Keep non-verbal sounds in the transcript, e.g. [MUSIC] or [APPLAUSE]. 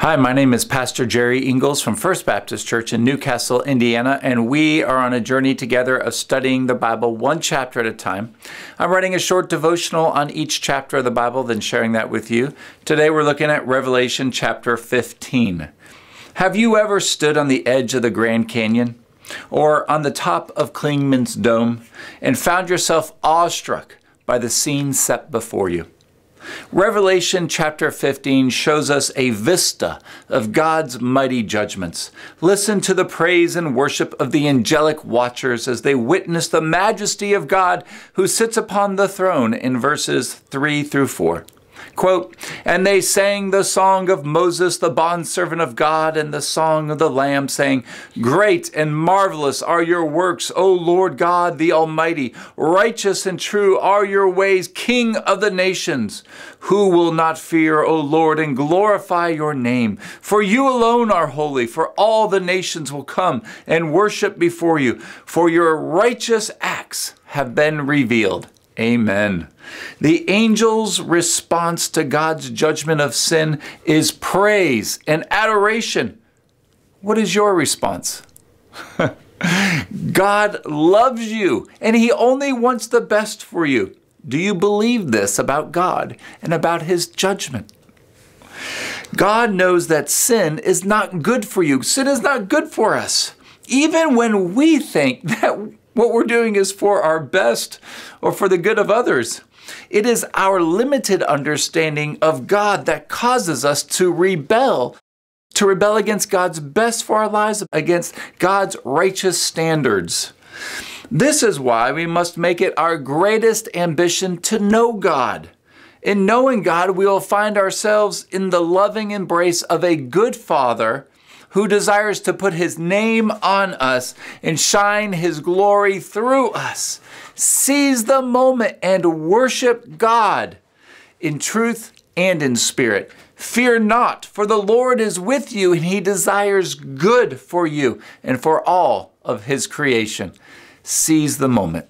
Hi, my name is Pastor Jerry Ingalls from First Baptist Church in Newcastle, Indiana, and we are on a journey together of studying the Bible one chapter at a time. I'm writing a short devotional on each chapter of the Bible, then sharing that with you. Today we're looking at Revelation chapter 15. Have you ever stood on the edge of the Grand Canyon or on the top of Klingman's Dome and found yourself awestruck by the scene set before you? Revelation chapter 15 shows us a vista of God's mighty judgments. Listen to the praise and worship of the angelic watchers as they witness the majesty of God who sits upon the throne in verses 3 through 4. Quote, And they sang the song of Moses, the bondservant of God, and the song of the Lamb, saying, Great and marvelous are your works, O Lord God the Almighty. Righteous and true are your ways, King of the nations. Who will not fear, O Lord, and glorify your name? For you alone are holy, for all the nations will come and worship before you, for your righteous acts have been revealed. Amen. The angel's response to God's judgment of sin is praise and adoration. What is your response? [LAUGHS] God loves you and He only wants the best for you. Do you believe this about God and about His judgment? God knows that sin is not good for you. Sin is not good for us even when we think [LAUGHS] that what we're doing is for our best or for the good of others. It is our limited understanding of God that causes us to rebel, to rebel against God's best for our lives, against God's righteous standards. This is why we must make it our greatest ambition to know God. In knowing God, we will find ourselves in the loving embrace of a good Father who desires to put his name on us and shine his glory through us. Seize the moment and worship God in truth and in spirit. Fear not, for the Lord is with you, and he desires good for you and for all of his creation. Seize the moment.